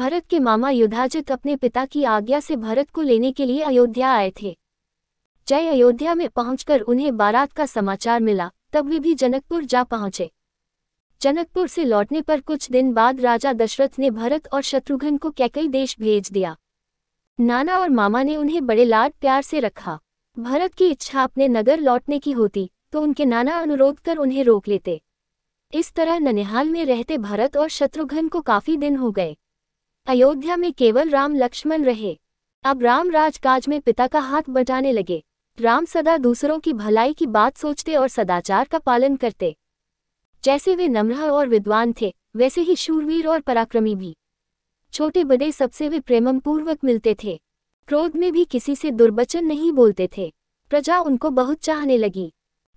भरत के मामा युद्धाजित अपने पिता की आज्ञा से भरत को लेने के लिए अयोध्या आए थे जय अयोध्या में पहुंचकर उन्हें बारात का समाचार मिला तब वे भी जनकपुर जा पहुंचे जनकपुर से लौटने पर कुछ दिन बाद राजा दशरथ ने भरत और शत्रुघ्न को कैकई देश भेज दिया नाना और मामा ने उन्हें बड़े लाड प्यार से रखा भरत की इच्छा अपने नगर लौटने की होती तो उनके नाना अनुरोध कर उन्हें रोक लेते इस तरह ननिहाल में रहते भरत और शत्रुघ्न को काफी दिन हो गए अयोध्या में केवल राम लक्ष्मण रहे अब राम राजकाज में पिता का हाथ बटाने लगे राम सदा दूसरों की भलाई की बात सोचते और सदाचार का पालन करते जैसे वे नम्र और विद्वान थे वैसे ही शूरवीर और पराक्रमी भी छोटे बड़े सबसे वे प्रेमपूर्वक मिलते थे क्रोध में भी किसी से दुर्वचन नहीं बोलते थे प्रजा उनको बहुत चाहने लगी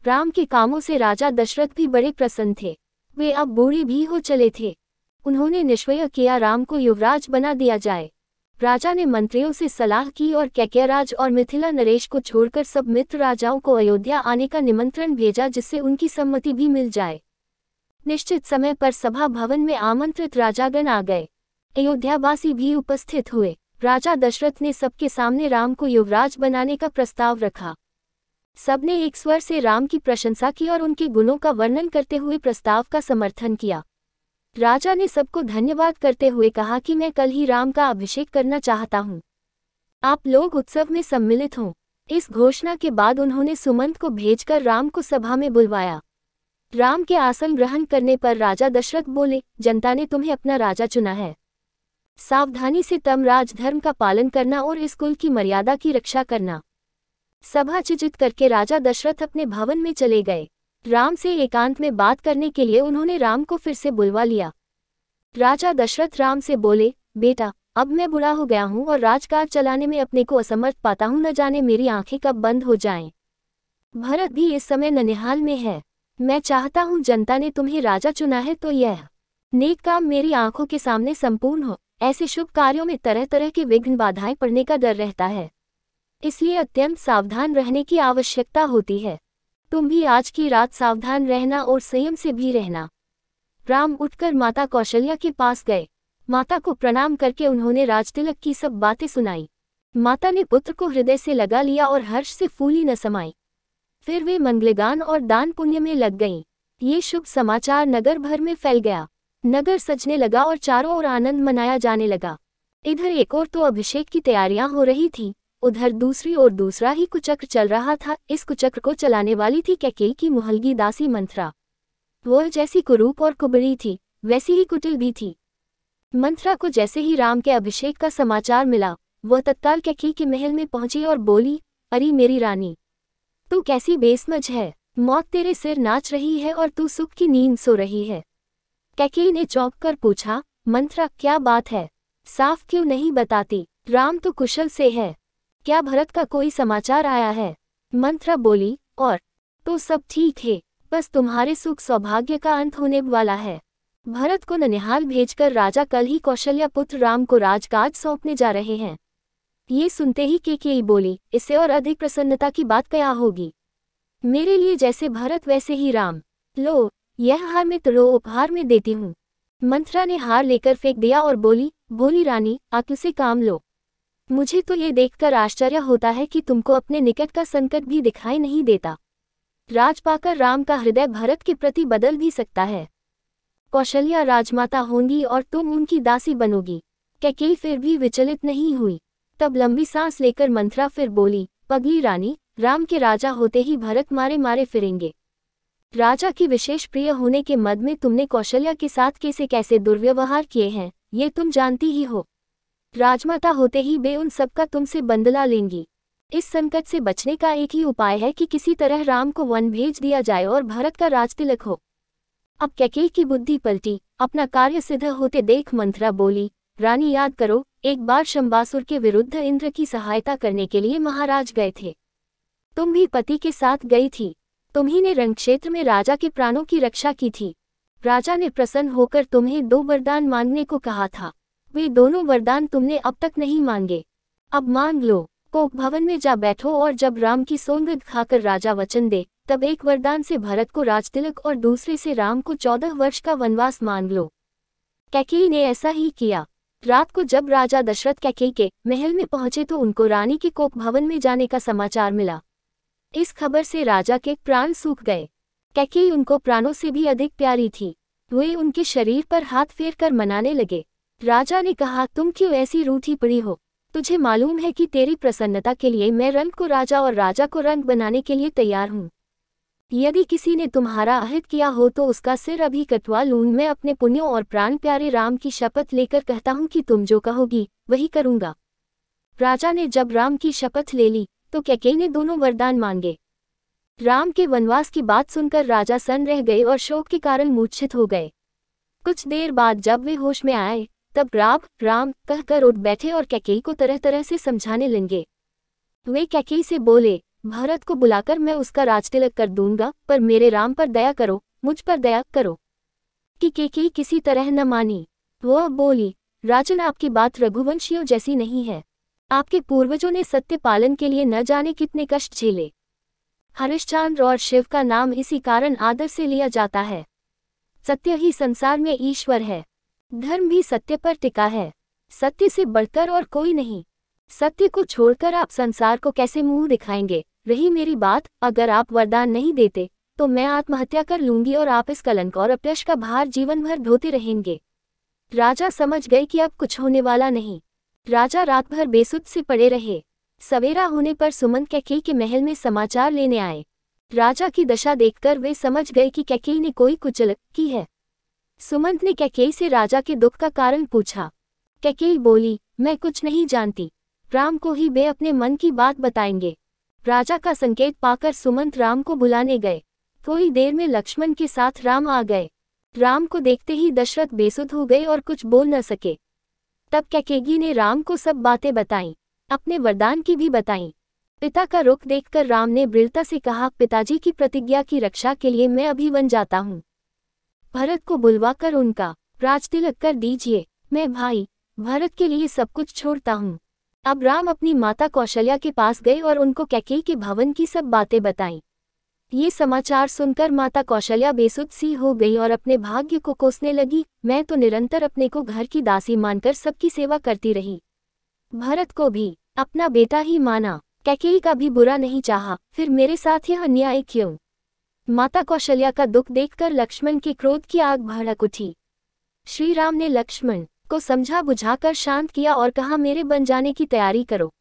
राम के कामों से राजा दशरथ भी बड़े प्रसन्न थे वे अब बूढ़े भी हो चले थे उन्होंने निश्चय किया राम को युवराज बना दिया जाए राजा ने मंत्रियों से सलाह की और कैकेराज और मिथिला नरेश को छोड़कर सब मित्र राजाओं को अयोध्या आने का निमंत्रण भेजा जिससे उनकी सम्मति भी मिल जाए निश्चित समय पर सभा भवन में आमंत्रित राजागण आ गए अयोध्यावासी भी उपस्थित हुए राजा दशरथ ने सबके सामने राम को युवराज बनाने का प्रस्ताव रखा सबने एक स्वर से राम की प्रशंसा की और उनके गुणों का वर्णन करते हुए प्रस्ताव का समर्थन किया राजा ने सबको धन्यवाद करते हुए कहा कि मैं कल ही राम का अभिषेक करना चाहता हूँ आप लोग उत्सव में सम्मिलित हों इस घोषणा के बाद उन्होंने सुमंत को भेजकर राम को सभा में बुलवाया राम के आसन ग्रहण करने पर राजा दशरथ बोले जनता ने तुम्हें अपना राजा चुना है सावधानी से तम राजधर्म का पालन करना और इस कुल की मर्यादा की रक्षा करना सभा चिजित करके राजा दशरथ अपने भवन में चले गए राम से एकांत में बात करने के लिए उन्होंने राम को फिर से बुलवा लिया राजा दशरथ राम से बोले बेटा अब मैं बुरा हो गया हूँ और राजकार चलाने में अपने को असमर्थ पाता हूँ न जाने मेरी आंखें कब बंद हो जाएं। भरत भी इस समय ननिहाल में है मैं चाहता हूँ जनता ने तुम्हें राजा चुना है तो यह नेक काम मेरी आंखों के सामने संपूर्ण हो ऐसे शुभ कार्यों में तरह तरह के विघ्न बाधाएं पड़ने का डर रहता है इसलिए अत्यंत सावधान रहने की आवश्यकता होती है तुम भी आज की रात सावधान रहना और संयम से भी रहना राम उठकर माता कौशल्या के पास गए माता को प्रणाम करके उन्होंने राजतिलक की सब बातें सुनाई माता ने पुत्र को हृदय से लगा लिया और हर्ष से फूली न समाई फिर वे मंगलगान और दान पुण्य में लग गईं ये शुभ समाचार नगर भर में फैल गया नगर सजने लगा और चारों ओर आनंद मनाया जाने लगा इधर एक और तो अभिषेक की तैयारियां हो रही थी उधर दूसरी ओर दूसरा ही कुचक्र चल रहा था इस कुचक्र को चलाने वाली थी कैके की मुहलगी दासी मंथरा वह जैसी कुरूप और कुबरी थी वैसी ही कुटिल भी थी मंथरा को जैसे ही राम के अभिषेक का समाचार मिला वह तत्काल कैके के महल में पहुंची और बोली अरे मेरी रानी तू कैसी बेसमझ है मौत तेरे सिर नाच रही है और तू सुख की नींद सो रही है कैके ने चौंक कर पूछा मंथरा क्या बात है साफ क्यों नहीं बताती राम तो कुशल से है क्या भरत का कोई समाचार आया है मंत्रा बोली और तो सब ठीक है बस तुम्हारे सुख सौभाग्य का अंत होने वाला है भरत को ननिहाल भेजकर राजा कल ही कौशल्या पुत्र राम को राजकाज सौंपने जा रहे हैं ये सुनते ही के ही बोली इससे और अधिक प्रसन्नता की बात क्या होगी मेरे लिए जैसे भरत वैसे ही राम लो यह हार मैं तुलो तो उपहार में देती हूँ मंथरा ने हार लेकर फेंक दिया और बोली बोली रानी आप उसे काम लो मुझे तो ये देखकर आश्चर्य होता है कि तुमको अपने निकट का संकट भी दिखाई नहीं देता राज पाकर राम का हृदय भरत के प्रति बदल भी सकता है कौशल्या राजमाता होंगी और तुम उनकी दासी बनोगी कैके फिर भी विचलित नहीं हुई तब लंबी सांस लेकर मंथरा फिर बोली पगली रानी राम के राजा होते ही भरत मारे मारे फिरेंगे राजा की विशेष प्रिय होने के मद में तुमने कौशल्या के साथ कैसे कैसे दुर्व्यवहार किए हैं ये तुम जानती ही हो राजमाता होते ही वे उन सबका तुमसे बंदला लेंगी इस संकट से बचने का एक ही उपाय है कि किसी तरह राम को वन भेज दिया जाए और भारत का राजतिलक हो अब कैके की बुद्धि पलटी अपना कार्य सिद्ध होते देख मंथरा बोली रानी याद करो एक बार शंबासुर के विरुद्ध इंद्र की सहायता करने के लिए महाराज गए थे तुम भी पति के साथ गई थी तुम्ही ने रंगक्षेत्र में राजा के प्राणों की रक्षा की थी राजा ने प्रसन्न होकर तुम्हें दो वरदान मांगने को कहा था वे दोनों वरदान तुमने अब तक नहीं मांगे अब मांग लो कोक भवन में जा बैठो और जब राम की सोनगद खाकर राजा वचन दे तब एक वरदान से भरत को राजतिलक और दूसरे से राम को चौदह वर्ष का वनवास मांग लो कैकेयी ने ऐसा ही किया रात को जब राजा दशरथ कैके के महल में पहुंचे तो उनको रानी के कोक भवन में जाने का समाचार मिला इस खबर से राजा के प्राण सूख गए कैकेयी उनको प्राणों से भी अधिक प्यारी थी वे उनके शरीर पर हाथ फेर कर मनाने लगे राजा ने कहा तुम क्यों ऐसी रूठी पड़ी हो तुझे मालूम है कि तेरी प्रसन्नता के लिए मैं रंग को राजा और राजा को रंग बनाने के लिए तैयार हूँ यदि किसी ने तुम्हारा अहित किया हो तो उसका सिर अभी कटवा लूँ मैं अपने पुण्यों और प्राण प्यारे राम की शपथ लेकर कहता हूँ कि तुम जो कहोगी वही करूँगा राजा ने जब राम की शपथ ले ली तो कैके ने दोनों वरदान मांगे राम के वनवास की बात सुनकर राजा सन रह गए और शोक के कारण मूर्छित हो गए कुछ देर बाद जब वे होश में आए तब राम राम कहकर उठ बैठे और कैके को तरह तरह से समझाने लेंगे वे कैकेयी से बोले भरत को बुलाकर मैं उसका राजतिलक कर दूंगा पर मेरे राम पर दया करो मुझ पर दया करो कि केकेयी किसी तरह न मानी वह बोली राजन आपकी बात रघुवंशियों जैसी नहीं है आपके पूर्वजों ने सत्य पालन के लिए न जाने कितने कष्ट झेले हरिश्चंद्र और शिव का नाम इसी कारण आदर से लिया जाता है सत्य ही संसार में ईश्वर है धर्म भी सत्य पर टिका है सत्य से बढ़कर और कोई नहीं सत्य को छोड़कर आप संसार को कैसे मुंह दिखाएंगे रही मेरी बात अगर आप वरदान नहीं देते तो मैं आत्महत्या कर लूंगी और आप इस कलंक और अपयश का भार जीवन भर धोते रहेंगे राजा समझ गए कि अब कुछ होने वाला नहीं राजा रात भर बेसुध से पड़े रहे सवेरा होने पर सुमन कैके के महल में समाचार लेने आए राजा की दशा देखकर वे समझ गए कि कैके ने कोई कुचल की है सुमंत ने कैके से राजा के दुख का कारण पूछा कैकेई बोली मैं कुछ नहीं जानती राम को ही वे अपने मन की बात बताएंगे राजा का संकेत पाकर सुमंत राम को बुलाने गए थोड़ी देर में लक्ष्मण के साथ राम आ गए राम को देखते ही दशरथ बेसुध हो गए और कुछ बोल न सके तब कैकेगी ने राम को सब बातें बताई अपने वरदान की भी बताई पिता का रुख देखकर राम ने ब्रिलता से कहा पिताजी की प्रतिज्ञा की रक्षा के लिए मैं अभी बन जाता हूँ भरत को बुलवाकर उनका राज तिलक कर दीजिए मैं भाई भरत के लिए सब कुछ छोड़ता हूँ अब राम अपनी माता कौशल्या के पास गए और उनको कैके के भवन की सब बातें बताई ये समाचार सुनकर माता कौशल्या बेसुद सी हो गई और अपने भाग्य को कोसने लगी मैं तो निरंतर अपने को घर की दासी मानकर सबकी सेवा करती रही भरत को भी अपना बेटा ही माना कैकेई का भी बुरा नहीं चाहा फिर मेरे साथ यह अन्याय क्यों माता कौशल्या का दुख देखकर लक्ष्मण के क्रोध की आग भड़क उठी श्री राम ने लक्ष्मण को समझा बुझाकर शांत किया और कहा मेरे बन जाने की तैयारी करो